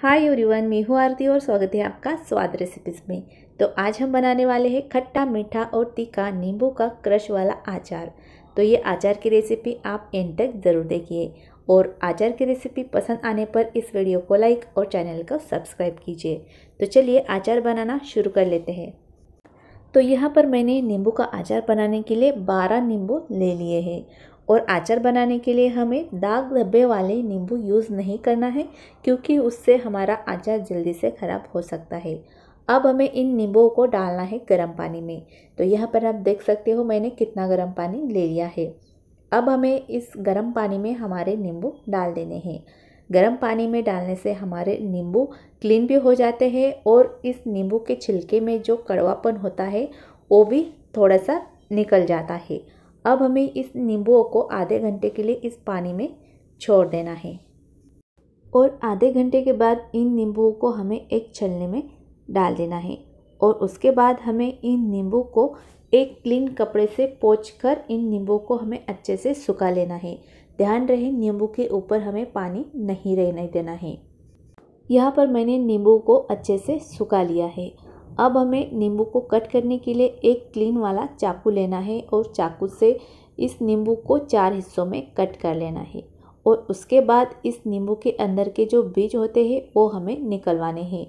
hi everyone मैं हूँ आरती और स्वागत है आपका स्वाद रेसिपीज़ में तो आज हम बनाने वाले हैं खट्टा मीठा और तीखा नींबू का क्रश वाला आचार तो ये आचार की रेसिपी आप एंड तक ज़रूर देखिए और आचार की रेसिपी पसंद आने पर इस वीडियो को लाइक और चैनल को सब्सक्राइब कीजिए तो चलिए अचार बनाना शुरू कर लेते हैं तो यहाँ पर मैंने नींबू का आचार बनाने के लिए बारह नींबू ले लिए हैं और आचार बनाने के लिए हमें दाग धब्बे वाले नींबू यूज़ नहीं करना है क्योंकि उससे हमारा आचार जल्दी से ख़राब हो सकता है अब हमें इन नींबू को डालना है गर्म पानी में तो यहाँ पर आप देख सकते हो मैंने कितना गर्म पानी ले लिया है अब हमें इस गर्म पानी में हमारे नींबू डाल देने हैं गर्म पानी में डालने से हमारे नींबू क्लीन भी हो जाते हैं और इस नींबू के छिलके में जो कड़वापन होता है वो भी थोड़ा सा निकल जाता है अब हमें इस नींबू को आधे घंटे के लिए इस पानी में छोड़ देना है और आधे घंटे के बाद इन नींबुओं को हमें एक छलने में डाल देना है और उसके बाद हमें इन नींबू को एक क्लीन कपड़े से पोच कर इन नींबू को हमें अच्छे से सुखा लेना है ध्यान रहे नींबू के ऊपर हमें पानी नहीं रहने देना है यहाँ पर मैंने नींबू को अच्छे से सुखा लिया है अब हमें नींबू को कट करने के लिए एक क्लीन वाला चाकू लेना है और चाकू से इस नींबू को चार हिस्सों में कट कर लेना है और उसके बाद इस नींबू के अंदर के जो बीज होते हैं वो हमें निकलवाने हैं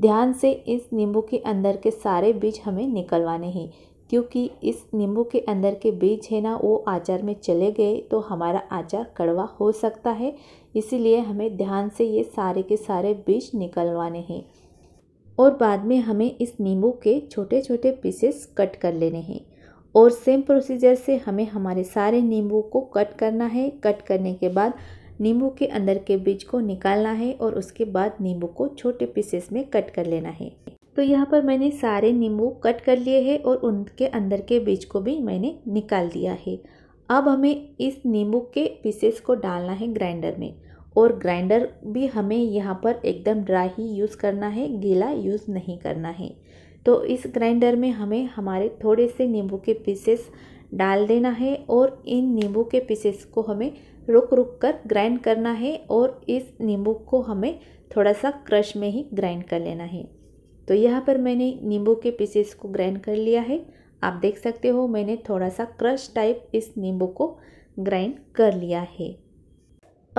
ध्यान से इस नींबू के अंदर के सारे बीज हमें निकलवाने हैं क्योंकि इस नींबू के अंदर के बीज है ना वो आचार में चले गए तो हमारा आचार कड़वा हो सकता है इसीलिए हमें ध्यान से ये सारे के सारे बीज निकलवाने हैं और बाद में हमें इस नींबू के छोटे छोटे पीसेस कट कर लेने हैं और सेम प्रोसीजर से हमें हमारे सारे नींबू को कट करना है कट करने के बाद नींबू के अंदर के बीज को निकालना है और उसके बाद नींबू को छोटे पीसेस में कट कर लेना है तो यहाँ पर मैंने सारे नींबू कट कर लिए हैं और उनके अंदर के बीज को भी मैंने निकाल दिया है अब हमें इस नींबू के पीसेस को डालना है ग्राइंडर में और ग्राइंडर भी हमें यहाँ पर एकदम ड्राई ही यूज़ करना है गीला यूज़ नहीं करना है तो इस ग्राइंडर में हमें हमारे थोड़े से नींबू के पीसेस डाल देना है और इन नींबू के पीसेस को हमें रुक रुक कर ग्राइंड करना है और इस नींबू को हमें थोड़ा सा क्रश में ही ग्राइंड कर लेना है तो यहाँ पर मैंने नींबू के पीसेस को ग्राइंड कर लिया है आप देख सकते हो मैंने थोड़ा सा क्रश टाइप इस नींबू को ग्राइंड कर लिया है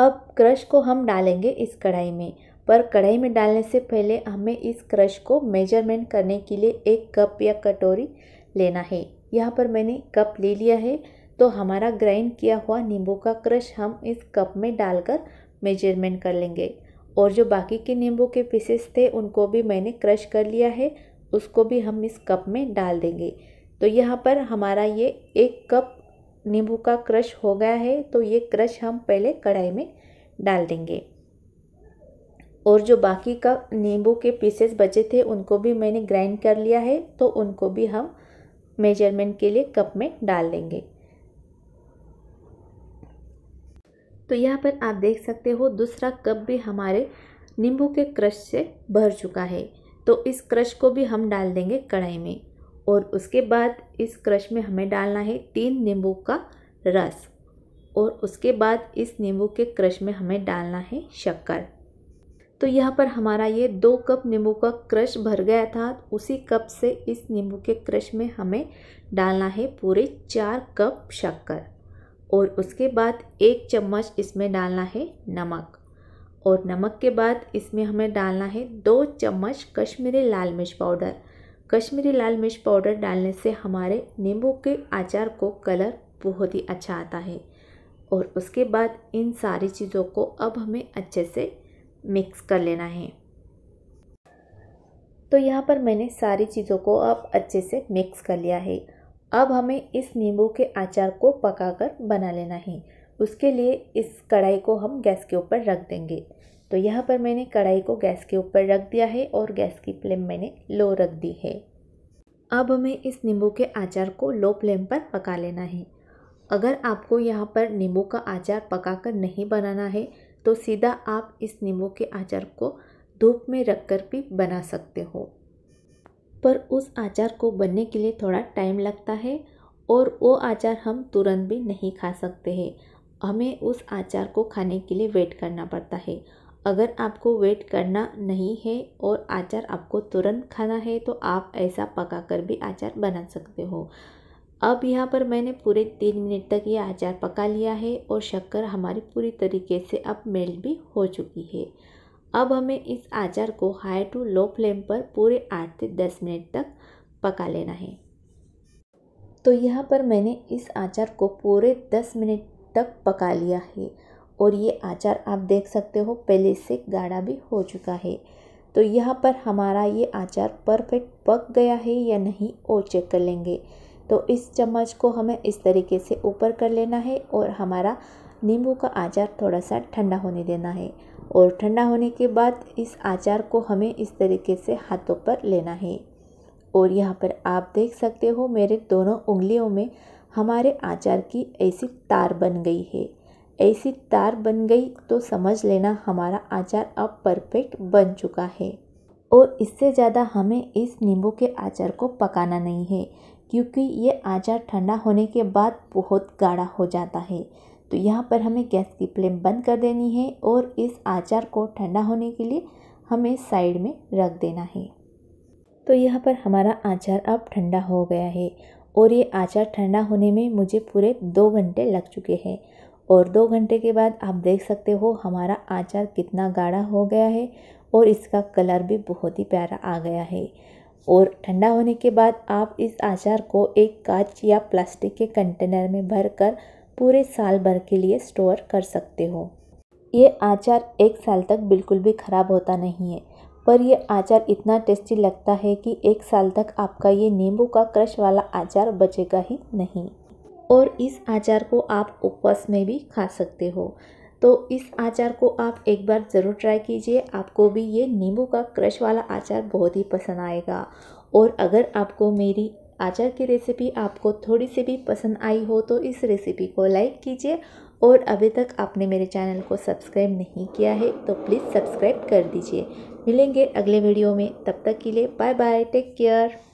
अब क्रश को हम डालेंगे इस कढ़ाई में पर कढ़ाई में डालने से पहले हमें इस क्रश को मेजरमेंट करने के लिए एक कप या कटोरी लेना है यहाँ पर मैंने कप ले लिया है तो हमारा ग्राइंड किया हुआ नींबू का क्रश हम इस कप में डालकर मेजरमेंट कर लेंगे और जो बाकी के नींबू के पीसेस थे उनको भी मैंने क्रश कर लिया है उसको भी हम इस कप में डाल देंगे तो यहाँ पर हमारा ये एक कप नींबू का क्रश हो गया है तो ये क्रश हम पहले कढ़ाई में डाल देंगे और जो बाकी का नींबू के पीसेस बचे थे उनको भी मैंने ग्राइंड कर लिया है तो उनको भी हम मेजरमेंट के लिए कप में डाल देंगे तो यहाँ पर आप देख सकते हो दूसरा कप भी हमारे नींबू के क्रश से भर चुका है तो इस क्रश को भी हम डाल देंगे कढ़ाई में और उसके बाद इस क्रश में हमें डालना है तीन नींबू का रस और उसके बाद इस नींबू के क्रश में हमें डालना है शक्कर तो यहाँ पर हमारा ये दो कप नींबू का क्रश भर गया था उसी कप से इस नींबू के क्रश में हमें डालना है पूरे चार कप शक्कर और उसके बाद एक चम्मच इसमें डालना है नमक और नमक के बाद इसमें हमें डालना है दो चम्मच कश्मीरी लाल मिर्च पाउडर कश्मीरी लाल मिर्च पाउडर डालने से हमारे नींबू के अचार को कलर बहुत ही अच्छा आता है और उसके बाद इन सारी चीज़ों को अब हमें अच्छे से मिक्स कर लेना है तो यहाँ पर मैंने सारी चीज़ों को अब अच्छे से मिक्स कर लिया है अब हमें इस नींबू के अचार को पकाकर बना लेना है उसके लिए इस कढ़ाई को हम गैस के ऊपर रख देंगे तो यहाँ पर मैंने कढ़ाई को गैस के ऊपर रख दिया है और गैस की फ्लेम मैंने लो रख दी है अब हमें इस नींबू के आचार को लो फ्लेम पर पका लेना है अगर आपको यहाँ पर नींबू का पका पकाकर नहीं बनाना है तो सीधा आप इस नींबू के आचार को धूप में रख कर भी बना सकते हो पर उस आचार को बनने के लिए थोड़ा टाइम लगता है और वो आचार हम तुरंत भी नहीं खा सकते हैं हमें उस आचार को खाने के लिए वेट करना पड़ता है अगर आपको वेट करना नहीं है और अचार आपको तुरंत खाना है तो आप ऐसा पका कर भी अचार बना सकते हो अब यहाँ पर मैंने पूरे तीन मिनट तक ये अचार पका लिया है और शक्कर हमारी पूरी तरीके से अब मेल्ट भी हो चुकी है अब हमें इस अचार को हाई टू लो फ्लेम पर पूरे आठ से दस मिनट तक पका लेना है तो यहाँ पर मैंने इस अचार को पूरे दस मिनट तक पका लिया है और ये आचार आप देख सकते हो पहले से गाढ़ा भी हो चुका है तो यहाँ पर हमारा ये आचार परफेक्ट पक गया है या नहीं वो चेक कर लेंगे तो इस चम्मच को हमें इस तरीके से ऊपर कर लेना है और हमारा नींबू का आचार थोड़ा सा ठंडा होने देना है और ठंडा होने के बाद इस आचार को हमें इस तरीके से हाथों पर लेना है और यहाँ पर आप देख सकते हो मेरे दोनों उंगलियों में हमारे आचार की ऐसी तार बन गई है ऐसी तार बन गई तो समझ लेना हमारा आचार अब परफेक्ट बन चुका है और इससे ज़्यादा हमें इस नींबू के आचार को पकाना नहीं है क्योंकि ये आचार ठंडा होने के बाद बहुत गाढ़ा हो जाता है तो यहाँ पर हमें गैस की फ्लेम बंद कर देनी है और इस आचार को ठंडा होने के लिए हमें साइड में रख देना है तो यहाँ पर हमारा आचार अब ठंडा हो गया है और ये आचार ठंडा होने में मुझे पूरे दो घंटे लग चुके हैं और दो घंटे के बाद आप देख सकते हो हमारा आचार कितना गाढ़ा हो गया है और इसका कलर भी बहुत ही प्यारा आ गया है और ठंडा होने के बाद आप इस आचार को एक कांच या प्लास्टिक के कंटेनर में भर कर पूरे साल भर के लिए स्टोर कर सकते हो ये आचार एक साल तक बिल्कुल भी ख़राब होता नहीं है पर यह आचार इतना टेस्टी लगता है कि एक साल तक आपका ये नींबू का क्रश वाला आचार बचेगा ही नहीं और इस अचार को आप उपवास में भी खा सकते हो तो इस अचार को आप एक बार ज़रूर ट्राई कीजिए आपको भी ये नींबू का क्रश वाला अचार बहुत ही पसंद आएगा और अगर आपको मेरी अचार की रेसिपी आपको थोड़ी सी भी पसंद आई हो तो इस रेसिपी को लाइक कीजिए और अभी तक आपने मेरे चैनल को सब्सक्राइब नहीं किया है तो प्लीज़ सब्सक्राइब कर दीजिए मिलेंगे अगले वीडियो में तब तक के लिए बाय बाय टेक केयर